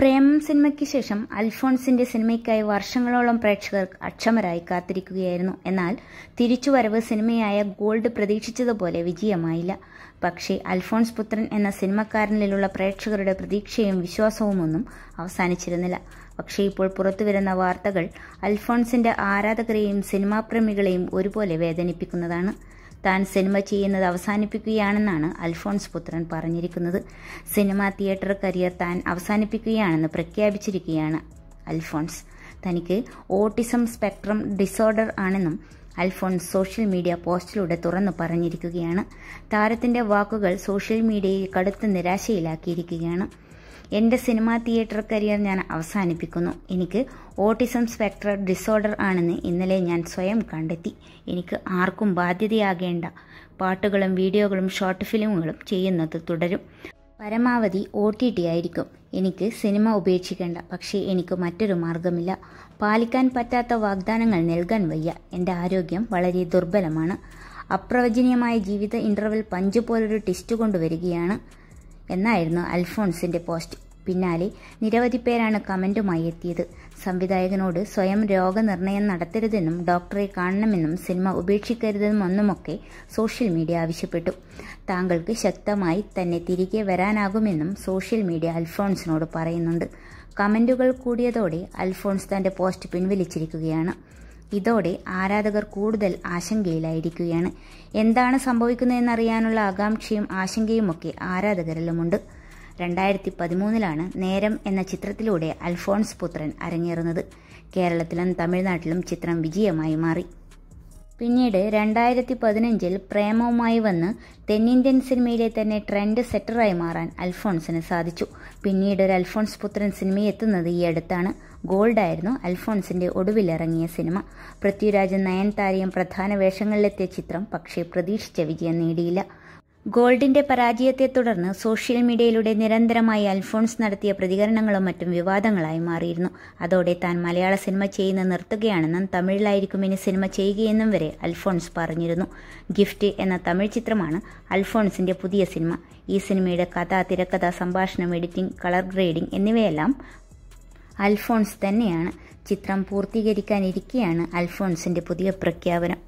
പ്രേമം സിനിമയ്ക്ക് ശേഷം അൽഫോൺസിന്റെ സിനിമയ്ക്കായി വർഷങ്ങളോളം പ്രേക്ഷകർ അക്ഷമരായി കാത്തിരിക്കുകയായിരുന്നു എന്നാൽ തിരിച്ചുവരവ് സിനിമയായ ഗോൾഡ് പ്രതീക്ഷിച്ചതുപോലെ വിജയമായില്ല പക്ഷേ അൽഫോൺസ് പുത്രൻ എന്ന സിനിമക്കാരനിലുള്ള പ്രേക്ഷകരുടെ പ്രതീക്ഷയും വിശ്വാസവുമൊന്നും അവസാനിച്ചിരുന്നില്ല പക്ഷേ ഇപ്പോൾ പുറത്തുവരുന്ന വാർത്തകൾ അൽഫോൺസിന്റെ ആരാധകരെയും സിനിമാപ്രേമികളെയും ഒരുപോലെ വേദനിപ്പിക്കുന്നതാണ് താൻ സിനിമ ചെയ്യുന്നത് അവസാനിപ്പിക്കുകയാണെന്നാണ് അൽഫോൺസ് പുത്രൻ പറഞ്ഞിരിക്കുന്നത് സിനിമാ തിയേറ്റർ കരിയർ താൻ അവസാനിപ്പിക്കുകയാണെന്ന് പ്രഖ്യാപിച്ചിരിക്കുകയാണ് അൽഫോൺസ് തനിക്ക് ഓട്ടിസം സ്പെക്ട്രം ഡിസോർഡർ ആണെന്നും അൽഫോൺസ് സോഷ്യൽ മീഡിയ പോസ്റ്റിലൂടെ തുറന്നു പറഞ്ഞിരിക്കുകയാണ് താരത്തിന്റെ വാക്കുകൾ സോഷ്യൽ മീഡിയയിൽ കടുത്ത നിരാശയിലാക്കിയിരിക്കുകയാണ് എൻ്റെ സിനിമാ തിയേറ്റർ കരിയർ ഞാൻ അവസാനിപ്പിക്കുന്നു എനിക്ക് ഓട്ടിസം സ്പെക്ട്ര ഡിസോർഡർ ആണെന്ന് ഇന്നലെ ഞാൻ സ്വയം കണ്ടെത്തി എനിക്ക് ആർക്കും ബാധ്യതയാകേണ്ട പാട്ടുകളും വീഡിയോകളും ഷോർട്ട് ഫിലിമുകളും ചെയ്യുന്നത് തുടരും പരമാവധി ഒ ടി ടി ആയിരിക്കും എനിക്ക് സിനിമ ഉപേക്ഷിക്കേണ്ട പക്ഷേ എനിക്ക് മറ്റൊരു മാർഗമില്ല പാലിക്കാൻ പറ്റാത്ത വാഗ്ദാനങ്ങൾ നൽകാൻ വയ്യ എൻ്റെ ആരോഗ്യം വളരെ ദുർബലമാണ് അപ്രവചനീയമായ ജീവിത ഇൻ്റർവൽ പഞ്ച് പോലൊരു ടെസ്റ്റ് കൊണ്ടുവരികയാണ് എന്നായിരുന്നു അൽഫോൺസിന്റെ പോസ്റ്റ് പിന്നാലെ നിരവധി പേരാണ് കമന്റുമായി എത്തിയത് സംവിധായകനോട് സ്വയം രോഗനിർണയം നടത്തരുതെന്നും ഡോക്ടറെ കാണണമെന്നും സിനിമ ഉപേക്ഷിക്കരുതെന്നുമൊന്നുമൊക്കെ സോഷ്യൽ മീഡിയ ആവശ്യപ്പെട്ടു താങ്കൾക്ക് ശക്തമായി തന്നെ തിരികെ വരാനാകുമെന്നും സോഷ്യൽ മീഡിയ അൽഫോൺസിനോട് പറയുന്നുണ്ട് കമന്റുകൾ കൂടിയതോടെ അൽഫോൺസ് തന്റെ പോസ്റ്റ് പിൻവലിച്ചിരിക്കുകയാണ് ഇതോടെ ആരാധകർ കൂടുതൽ ആശങ്കയിലായിരിക്കുകയാണ് എന്താണ് സംഭവിക്കുന്നതെന്നറിയാനുള്ള ആകാംക്ഷയും ആശങ്കയുമൊക്കെ ആരാധകരിലുമുണ്ട് രണ്ടായിരത്തി പതിമൂന്നിലാണ് നേരം എന്ന ചിത്രത്തിലൂടെ അൽഫോൺസ് പുത്രൻ അരങ്ങേറുന്നത് കേരളത്തിലും തമിഴ്നാട്ടിലും ചിത്രം വിജയമായി മാറി പിന്നീട് രണ്ടായിരത്തി പതിനഞ്ചിൽ പ്രേമവുമായി വന്ന് തെന്നിന്ത്യൻ സിനിമയിലെ തന്നെ ട്രെൻഡ് സെറ്ററായി മാറാൻ അൽഫോൺസിന് സാധിച്ചു പിന്നീട് ഒരു അൽഫോൺസ് പുത്രൻ സിനിമ എത്തുന്നത് ഈ അടുത്താണ് ഗോൾഡായിരുന്നു അൽഫോൺസിന്റെ ഒടുവിലിറങ്ങിയ സിനിമ പൃഥ്വിരാജ് നയൻതാരയും പ്രധാന വേഷങ്ങളിലെത്തിയ ചിത്രം പക്ഷേ പ്രതീക്ഷിച്ച വിജയം നേടിയില്ല ഗോൾഡിന്റെ പരാജയത്തെ തുടർന്ന് സോഷ്യൽ മീഡിയയിലൂടെ നിരന്തരമായി അൽഫോൺസ് നടത്തിയ പ്രതികരണങ്ങളും മറ്റും വിവാദങ്ങളായി മാറിയിരുന്നു അതോടെ താൻ മലയാള സിനിമ ചെയ്യുന്ന നിർത്തുകയാണെന്നും തമിഴിലായിരിക്കും ഇനി സിനിമ ചെയ്യുകയെന്നും വരെ അൽഫോൺസ് പറഞ്ഞിരുന്നു ഗിഫ്റ്റ് എന്ന തമിഴ് ചിത്രമാണ് അൽഫോൺസിന്റെ പുതിയ സിനിമ ഈ സിനിമയുടെ കഥ തിരക്കഥ സംഭാഷണം എഡിറ്റിംഗ് കളർ ഗ്രേഡിംഗ് എന്നിവയെല്ലാം അൽഫോൺസ് തന്നെയാണ് ചിത്രം പൂർത്തീകരിക്കാനിരിക്കെയാണ് അൽഫോൺസിന്റെ പുതിയ പ്രഖ്യാപനം